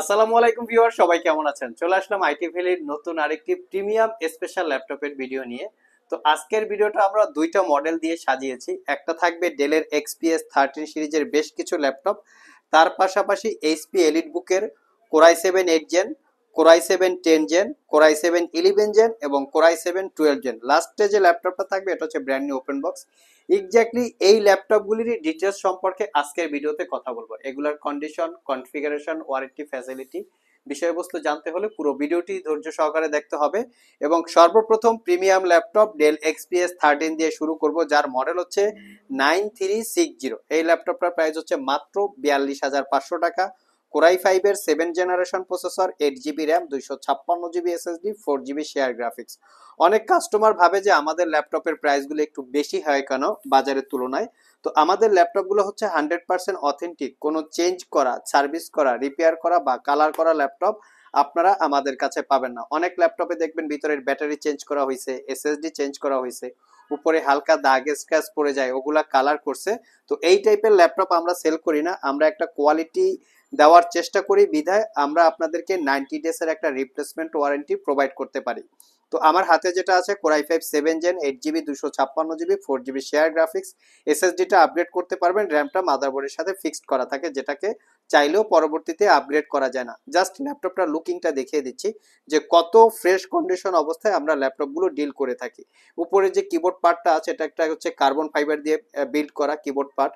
আসসালামু আলাইকুম ভিউয়ার সবাই কেমন আছেন চলে আসলাম আইটি ভ্যালির নতুন আরেকটি প্রিমিয়াম স্পেশাল ল্যাপটপের ভিডিও নিয়ে তো আজকের ভিডিওটা আমরা দুইটা মডেল দিয়ে সাজিয়েছি একটা থাকবে ডেলের এক্সপিএস থার্টিন সিরিজের বেশ কিছু ল্যাপটপ তার পাশাপাশি এইচপি এলিট বুকের Core i seven eight gen Core i seven ten gen Core i seven eleven gen এবং কোরাই সেভেন টুয়েলভ জেন লাস্টে যে ল্যাপটপটা থাকবে এটা হচ্ছে brand new open box exactly এই ল্যাপটপগুলির ডিটেলস সম্পর্কে আজকের ভিডিওতে কথা বলবো এগুলোর কন্ডিশন কনফিগারেশন ওয়ারেন্টি ফ্যাসিলিটি বিষয়বস্তু জানতে হলে পুরো ভিডিওটি ধৈর্য সহকারে দেখতে হবে এবং সর্বপ্রথম premium laptop Dell XPS thirteen দিয়ে শুরু করব যার মডেল হচ্ছে নাইন থ্রি সিক্স জিরো এই ল্যাপটপটার প্রাইস হচ্ছে মাত্র বিয়াল্লিশ হাজার পাঁচশো টাকা কোরাই ফাইভের seven generation processor eight GB RAM দুইশো ছাপ্পান্ন GB SSD four GB share graphics অনেক কাস্টমার ভাবে যে আমাদের ল্যাপটপের প্রাইসগুলো একটু বেশি হয় কেন বাজারের তুলনায় তো আমাদের ল্যাপটপগুলো হচ্ছে হান্ড্রেড পার্সেন্ট অথেন্টিক কোনো চেঞ্জ করা সার্ভিস করা রিপেয়ার করা বা কালার করা ল্যাপটপ আপনারা আমাদের কাছে পাবেন না অনেক ল্যাপটপে দেখবেন ভিতরের ব্যাটারি চেঞ্জ করা হয়েছে এসএসডি চেঞ্জ করা হয়েছে উপরে হালকা দাগ স্ক্র্যাচ পড়ে যায় ওগুলা কালার করছে তো এই টাইপের ল্যাপটপ আমরা সেল করি না আমরা একটা কোয়ালিটি দেওয়ার চেষ্টা করি বিধায় আমরা আপনাদেরকে নাইনটি ডেজের একটা রিপ্লেসমেন্ট ওয়ারেন্টি প্রোভাইড করতে পারি তো আমার হাতে যেটা আছে Core i five seven gen eight GB দুশো ছাপ্পান্ন GB four GB share graphics এসএসডিটা আপগ্রেড করতে পারবেন র্যামটা মাদারবোর্ডের সাথে ফিক্সড করা থাকে যেটাকে চাইলেও পরবর্তীতে আপগ্রেড করা যায় না জাস্ট ল্যাপটপটা লুকিংটা দেখিয়ে দিচ্ছি যে কত ফ্রেশ কন্ডিশন অবস্থায় আমরা ল্যাপটপগুলো ডিল করে থাকি উপরে যে কিবোর্ড পার্টটা আছে এটা একটা হচ্ছে কার্বন ফাইবার দিয়ে বিল্ড করা keyboard part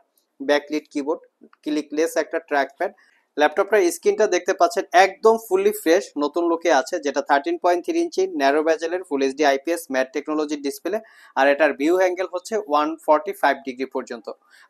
backlit keyboard clickless একটা ট্র্যাক প্যাড ল্যাপটপটার স্ক্রিনটা দেখতে পাচ্ছেন একদম ফুললি ফ্রেশ নতুন লোকে আছে যেটা thirteen point three inch narrow ব্যাজেলের ফুল এইচডি আইপিএস ম্যাট টেকনোলজির ডিসপ্লে আর এটার ভিউ অ্যাঙ্গেল হচ্ছে ওয়ান ফর্টি ফাইভ ডিগ্রি পর্যন্ত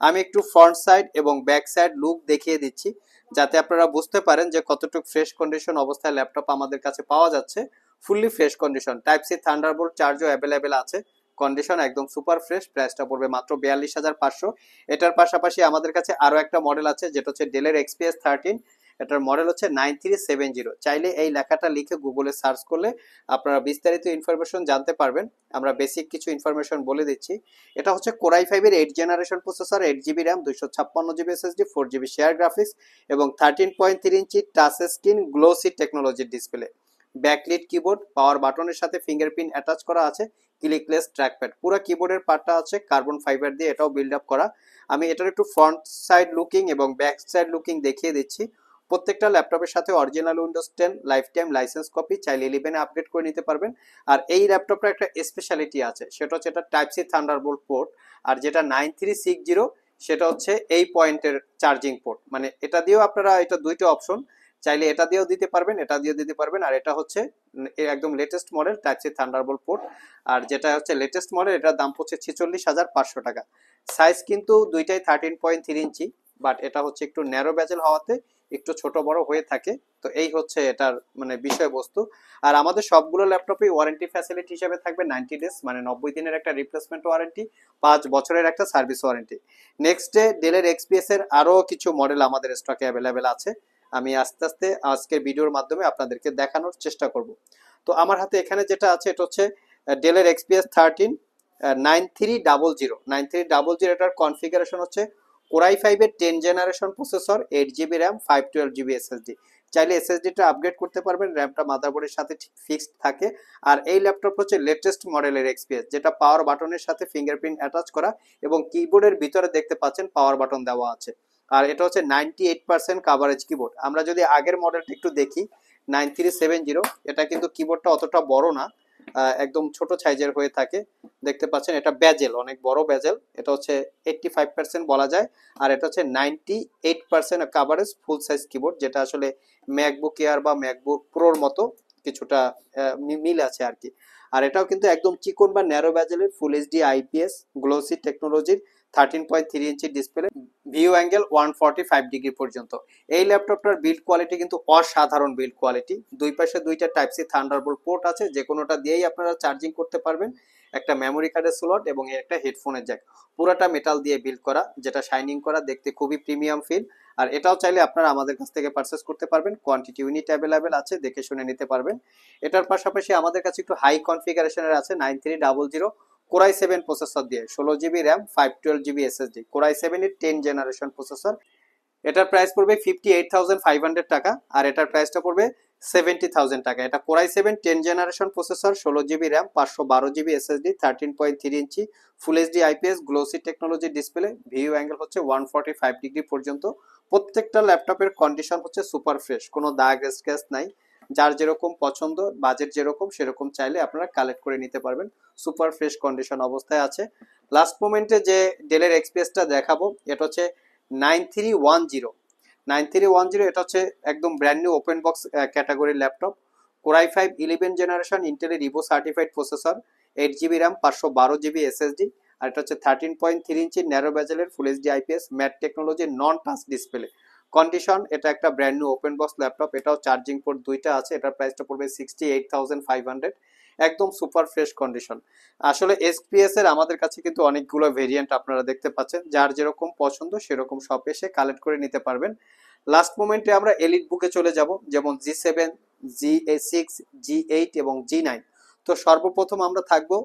আমি একটু ফ্রন্ট সাইড এবং ব্যাক সাইড লুক দেখিয়ে দিচ্ছি যাতে আপনারা বুঝতে পারেন যে কতটুকু ফ্রেশ কন্ডিশন অবস্থায় ল্যাপটপ আমাদের কাছে পাওয়া যাচ্ছে fully fresh condition type C board চার্জও অ্যাভেলেবেল আছে কন্ডিশন একদম সুপার ফ্রেশ প্রাইসটা পড়বে মাত্র বিয়াল্লিশ হাজার পাঁচশো এটার পাশাপাশি আমাদের কাছে আরও একটা মডেল আছে যেটা হচ্ছে ডেলের এক্সপিএস থার্টিন এটার মডেল হচ্ছে নাইন থ্রি সেভেন জিরো চাইলে এই লেখাটা লিখে গুগলে সার্চ করলে আপনারা বিস্তারিত ইনফরমেশন জানতে পারবেন আমরা বেসিক কিছু ইনফরমেশন বলে দিচ্ছি এটা হচ্ছে কোরাই ফাইভের eight generation processor eight GB RAM দুইশো ছাপ্পান্ন GB SSD four GB share graphics এবং thirteen point three inch touch screen glossy টেকনোলজির ডিসপ্লে ব্যাকলিট কিবোর্ড পাওয়ার বাটনের সাথে ফিঙ্গারপ্রিন্ট অ্যাটাচ করা আছে ক্লিকলেস ট্র্যাকপ্যাড পুরো কিবোর্ডের পার্টটা আছে কার্বন ফাইবার দিয়ে এটাও বিল্ড আপ করা আমি এটার একটু ফ্রন্ট সাইড লুকিং এবং ব্যাক সাইড লুকিং দেখিয়ে দিচ্ছি প্রত্যেকটা ল্যাপটপের সাথে original Windows ten life time licence copy চাইলে ইলেভেনে আপডেট করে নিতে পারবেন আর এই ল্যাপটপটা একটা স্পেশালিটি আছে সেটা হচ্ছে এটা টাইপ সি বোল্ড পোর্ট আর যেটা নাইন থ্রি সিক্স জিরো সেটা হচ্ছে এই পয়েন্টের চার্জিং পোর্ট মানে এটা দিয়েও আপনারা এটা দুইটা অপশন চাইলে এটা দিয়েও দিতে পারবেন এটা দিয়েও দিতে পারবেন আর এটা হচ্ছে একদম latest model type C Thunderbolt port আর যেটা হচ্ছে লেটেস্ট মডেল এটার দাম পড়ছে ছেচল্লিশ হাজার পাঁচশো টাকা সাইজ কিন্তু দুইটাই thirteen point three inch but এটা হচ্ছে একটু ন্যারো ব্যাজেল হওয়াতে একটু ছোট বড় হয়ে থাকে তো এই হচ্ছে এটার মানে বিষয়বস্তু আর আমাদের সবগুলো ল্যাপটপে ওয়ারেন্টি ফ্যাসিলিটি হিসেবে থাকবে নাইনটি ডেজ মানে নব্বই দিনের একটা রিপ্লেসমেন্ট ওয়ারেন্টি পাঁচ বছরের একটা সার্ভিস ওয়ারেন্টি নেক্সট ডে ডেলের এক্সপিএস এর আরও কিছু মডেল আমাদের স্টকে অ্যাভেলেবেল আছে আমি আস্তে আস্তে আজকের ভিডিওর মাধ্যমে আপনাদেরকে দেখানোর চেষ্টা করব তো আমার হাতে এখানে যেটা আছে এটা হচ্ছে ডেলের XPS thirteen nine three double zero nine three double zero এটার কনফিগারেশন হচ্ছে কোরাই ফাইভের ten generation processor eight GB RAM five twelve GB SSD চাইলে এসএসডিটা আপগ্রেড করতে পারবেন র্যামটা মাদারবোর্ডের সাথে ঠিক ফিক্সড থাকে আর এই ল্যাপটপ হচ্ছে লেটেস্ট মডেলের এক্সপিএস যেটা পাওয়ার বাটনের সাথে ফিঙ্গারপ্রিন্ট অ্যাটাচ করা এবং কিবোর্ডের ভিতরে দেখতে পাচ্ছেন পাওয়ার বাটন দেওয়া আছে আর এটা হচ্ছে ninety eight percent coverage keyboard আমরা যদি আগের মডেলটা একটু দেখি নাইন থ্রি সেভেন জিরো এটা কিন্তু কিবোর্ডটা অতটা বড় না একদম ছোট সাইজের হয়ে থাকে দেখতে পাচ্ছেন এটা ব্যাজেল অনেক বড় ব্যাজেল এটা হচ্ছে এইটটি ফাইভ পার্সেন্ট বলা যায় আর এটা হচ্ছে ninety eight percent coverage full size keyboard যেটা আসলে ম্যাকবুক এয়ার বা ম্যাকবুক প্রোর মতো কিছুটা মিল আছে আর কি আর এটাও কিন্তু একদম চিকন বা ন্যারো ব্যাজেলের ফুল এইচডি আইপিএস গ্লোসি টেকনোলজির thirteen point three inch display view angle one forty five degree পর্যন্ত এই ল্যাপটপটার বিল্ড কোয়ালিটি কিন্তু অসাধারণ বিল্ড কোয়ালিটি দুই পাশে দুইটা টাইপ সি থান্ডারবোল পোর্ট আছে যে কোনোটা দিয়েই আপনারা চার্জিং করতে পারবেন একটা মেমোরি কার্ডের স্লট এবং একটা হেডফোনের জ্যাক পুরোটা মেটাল দিয়ে বিল্ড করা যেটা শাইনিং করা দেখতে খুবই প্রিমিয়াম ফিল আর এটাও চাইলে আপনারা আমাদের কাছ থেকে পারচেস করতে পারবেন কোয়ান্টিটি ইউনিট অ্যাভেলেবেল আছে দেখে শুনে নিতে পারবেন এটার পাশাপাশি আমাদের কাছে একটু হাই কনফিগারেশনের আছে nine three double zero Core i seven processor দিয়ে ষোলো GB RAM five twelve GB SSD Core i এর টেন জেনারেশন প্রসেসর এটার প্রাইস পড়বে fifty eight thousand five hundred টাকা আর এটার প্রাইসটা পড়বে সেভেন্টি থাউজেন্ড টাকা এটা Core i seven ten generation processor ষোলো জিবি র্যাম পাঁচশো বারো GB SSD thirteen point three inch full HD IPS glossy technology display view angle হচ্ছে ওয়ান ফর্টি ফাইভ ডিগ্রি পর্যন্ত প্রত্যেকটা ল্যাপটপের কন্ডিশন হচ্ছে সুপার ফ্রেশ কোনো দাগ স্ক্র্যাচ নাই যার যেরকম পছন্দ বাজেট যেরকম সেরকম চাইলে আপনারা কালেক্ট করে নিতে পারবেন সুপার ফ্রেশ কন্ডিশন অবস্থায় আছে লাস্ট মোমেন্টে যে ডেলের এক্সপ্রেসটা দেখাবো এটা হচ্ছে nine three one zero nine three one zero এটা হচ্ছে একদম ব্র্যান্ড নিউ ওপেন বক্স ক্যাটাগরির laptop Core i five eleven generation ইন্টেলের রিভো certified processor eight GB RAM পাঁচশো বারো জিবি এসএসডি আর এটা হচ্ছে thirteen point three inch narrow ব্যাজেলের full HD IPS matte technology non touch display condition এটা একটা brand new open box laptop এটাও চার্জিং পোর্ট দুইটা আছে এটার প্রাইসটা পড়বে sixty eight thousand five hundred একদম সুপার ফ্রেশ কন্ডিশন আসলে এসপিএস এর আমাদের কাছে কিন্তু অনেকগুলো ভেরিয়েন্ট আপনারা দেখতে পাচ্ছেন যার যেরকম পছন্দ সেরকম শপে এসে কালেক্ট করে নিতে পারবেন লাস্ট মোমেন্টে আমরা এলিট বুকে চলে যাব যেমন জি সেভেন জি এ সিক্স জি এইট এবং জি নাইন তো সর্বপ্রথম আমরা থাকবো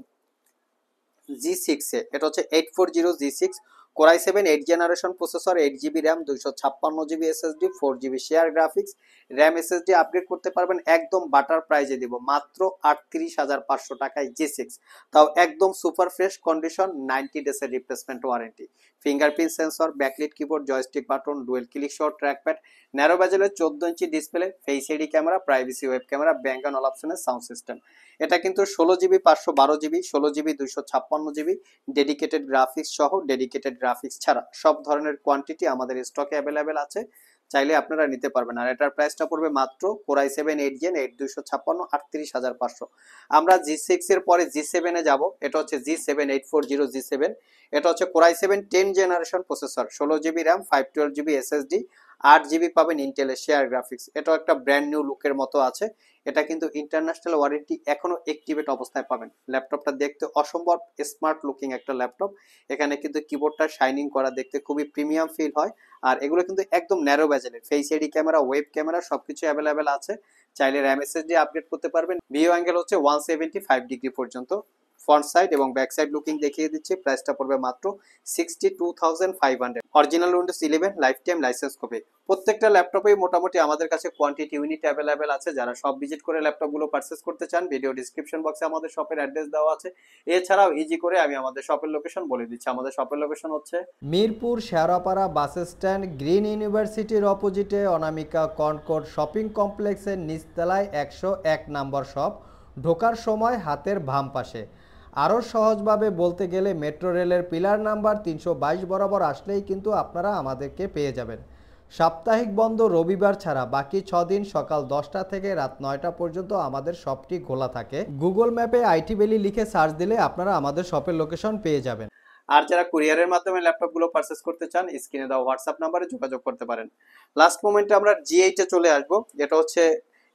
জি সিক্সে এটা হচ্ছে eight four zero G six core i seven eight generation processor eight GB RAM দুইশো ছাপ্পান্ন GB SSD four GB share graphics RAM SSD upgrade করতে পারবেন একদম বাটার প্রাইজে দেব মাত্র আটত্রিশ হাজার পাঁচশো টাকায় জি সিক্স তাও একদম সুপার ফ্রেশ কন্ডিশন নাইনটি ডেসের replacement warranty fingerprint sensor backlit keyboard joystick button dual click shot trackpad narrow ব্যাজেলের চোদ্দ inch display face ID camera privacy web camera bank and all অপশনের সাউন্ড সিস্টেম এটা কিন্তু ষোলো GB পাঁচশো বারো GB ষোলো জিবি দুশো ছাপ্পান্ন জিবি ডেডিকেটেড গ্রাফিক্স সহ ডেডিকেটেড গ্রাফিক্স ছাড়া সব ধরনের কোয়ান্টিটি আমাদের স্টকে অ্যাভেলেবেল আছে চাইলে আপনারা নিতে পারবেন আর এটার প্রাইসটা পড়বে মাত্র core i seven eight gen eight দুইশো ছাপ্পান্ন আটত্রিশ হাজার পাঁচশো আমরা জি সিক্স এর পরে জি সেভেনে যাবো এটা হচ্ছে G seven eight four zero G seven এটা হচ্ছে core i seven ten generation processor ষোলো GB RAM five twelve GB SSD আট জিবি পাবেন ইন্টেলের শেয়ার গ্রাফিক্স এটাও একটা ব্র্যান্ড নিউ লুকের মতো আছে এটা কিন্তু ইন্টারন্যাশনাল ওয়ারেন্টি এখনও অ্যাক্টিভেট অবস্থায় পাবেন ল্যাপটপটা দেখতে অসম্ভব স্মার্ট লুকিং একটা ল্যাপটপ এখানে কিন্তু কিবোর্ডটা শাইনিং করা দেখতে খুবই প্রিমিয়াম ফিল হয় আর এগুলো কিন্তু একদম ন্যারো ব্যাজেলের face ID camera web camera সবকিছু অ্যাভেলেবেল আছে চাইলে র্যাম এসএসডি আপডেট করতে পারবেন ভিও অ্যাঙ্গেল হচ্ছে ওয়ান সেভেন্টি ফাইভ ডিগ্রি পর্যন্ত ফ্রন্ট সাইড এবং ব্যাক সাইড লুকিং দেখিয়ে দিচ্ছি প্রাইসটা পড়বে মাত্র sixty two thousand five hundred original Windows eleven life time licence copy প্রত্যেকটা ল্যাপটপেই মোটামুটি আমাদের কাছে কোয়ান্টিটি ইউনিট অ্যাভেলেবেল আছে যারা সব ভিজিট করে ল্যাপটপগুলো পারচেস করতে চান ভিডিও ডিসক্রিপশন বক্সে আমাদের শপের অ্যাড্রেস দেওয়া আছে এছাড়াও ইজি করে আমি আমাদের শপের লোকেশন বলে দিচ্ছি আমাদের শপের লোকেশন হচ্ছে Mirpur Shewrapara bus stand green ইউনিভার্সিটির অপোজিটে অনামিকা কনকোট শপিং কমপ্লেক্সের নিচতলায় একশো এক নম্বর শপ ঢোকার সময় হাতের বাম পাশে আরও সহজভাবে বলতে গেলে মেট্রো রেলের পিলার নাম্বার তিনশো বরাবর আসলেই কিন্তু আপনারা আমাদেরকে পেয়ে যাবেন সাপ্তাহিক বন্ধ রবিবার ছাড়া বাকি ছ দিন সকাল দশটা থেকে রাত নয়টা পর্যন্ত আমাদের শপটি খোলা থাকে গুগল ম্যাপে আইটি বেলি লিখে সার্চ দিলে আপনারা আমাদের শপের লোকেশন পেয়ে যাবেন আর যারা কুরিয়ারের মাধ্যমে ল্যাপটপগুলো পারচেস করতে চান স্ক্রিনে দেওয়া হোয়াটসঅ্যাপ নাম্বারে যোগাযোগ করতে পারেন লাস্ট মোমেন্টে আমরা জি এইটে চলে আসবো যেটা হচ্ছে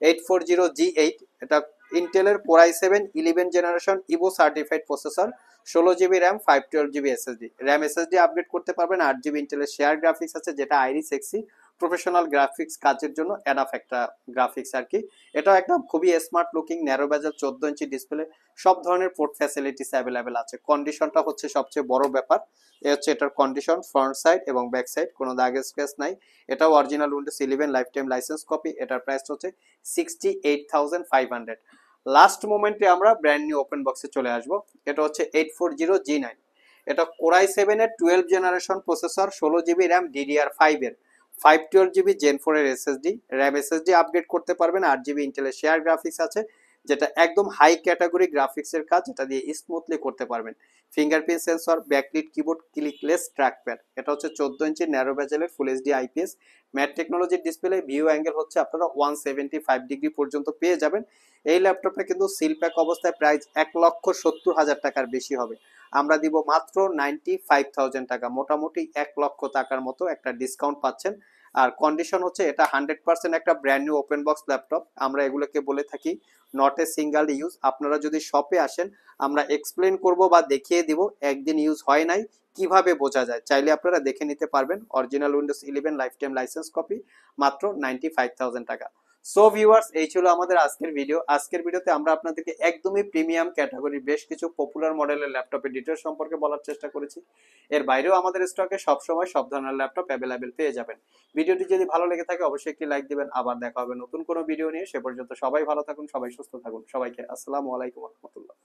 eight four zero G eight এটা ইন্টেলের core i seven eleven generation Evo certified processor ষোলো GB RAM five twelve GB SSD RAM SSD update করতে পারবেন আট জিবি ইন্টেলের শেয়ার গ্রাফিক্স আছে যেটা আইরিস এক্সি প্রফেশনাল গ্রাফিক্স কাজের জন্য অ্যাডাফ একটা গ্রাফিক্স আর কি এটা একটা খুবই স্মার্ট লুকিং ন্যারো বাজার চোদ্দ ইঞ্চি ডিসপ্লে সব ধরনের পোর্ট ফ্যাসিলিটিস অ্যাভেলেবেল আছে কন্ডিশনটা হচ্ছে সবচেয়ে বড় ব্যাপার এ হচ্ছে এটার কন্ডিশন ফ্রন্ট সাইড এবং ব্যাক সাইড কোনো দাগে স্ক্র্যাচ নাই এটাও original Windows eleven life time licence copy এটার প্রাইস হচ্ছে sixty eight thousand five hundred last মোমেন্টে আমরা ব্র্যান্ড নিউ ওপেন বক্সে চলে আসব এটা হচ্ছে eight four zero G nine এটা কোরাই সেভেনের টুয়েলভ জেনারেশন প্রসেসর ষোলো জিবি র্যাম ডিডিআর ফাইভের ফাইভ টুয়েলভ জিবি জেন ফোরের এসএসডি র্যাম এসএসডি আপগ্রেড করতে পারবেন আট জিবি ইন্টেলের শেয়ার গ্রাফিক্স আছে যেটা একদম হাই ক্যাটাগরি গ্রাফিক্সের কাজ যেটা দিয়ে স্মুথলি করতে পারবেন fingerprint sensor backlit keyboard clickless trackpad এটা হচ্ছে চোদ্দ ইঞ্চি ন্যারো ব্যাজেলের ফুল এইচডি আইপিএস ম্যাট টেকনোলজির ডিসপ্লে ভিউ অ্যাঙ্গেল হচ্ছে আপনারা ওয়ান সেভেন্টি ফাইভ ডিগ্রি পর্যন্ত পেয়ে যাবেন এই ল্যাপটপটা কিন্তু সিল প্যাক অবস্থায় প্রাইস এক লক্ষ সত্তর হাজার টাকার বেশি হবে আমরা দিব মাত্র নাইনটি ফাইভ থাউজেন্ড টাকা মোটামুটি এক লক্ষ টাকার মতো একটা ডিসকাউন্ট পাচ্ছেন আর কন্ডিশন হচ্ছে এটা হান্ড্রেড পার্সেন্ট একটা brand new open box laptop আমরা এগুলোকে বলে থাকি নট এ সিঙ্গেল ইউজ আপনারা যদি শপে আসেন আমরা এক্সপ্লেন করব বা দেখিয়ে দিব একদিন ইউজ হয় নাই কিভাবে বোঝা যায় চাইলে আপনারা দেখে নিতে পারবেন original Windows eleven life time licence copy মাত্র নাইনটি ফাইভ থাউজেন্ড টাকা সো ভিউয়ার্স এই ছিল আমাদের আজকের ভিডিও আজকের ভিডিওতে আমরা আপনাদেরকে একদমই প্রিমিয়াম ক্যাটাগরি বেশ কিছু পপুলার মডেলের ল্যাপটপের ডিটেল সম্পর্কে বলার চেষ্টা করেছি এর বাইরেও আমাদের স্টকে সবসময় সব ধরনের ল্যাপটপ অ্যাভেলেবেল পেয়ে যাবেন ভিডিওটি যদি ভালো লেগে থাকে অবশ্যই একটি লাইক দিবেন আবার দেখা হবে নতুন কোনো ভিডিও নিয়ে সে পর্যন্ত সবাই ভালো থাকুন সবাই সুস্থ থাকুন সবাইকে আসসালামু আলাইকুম রহমতুল্লাহ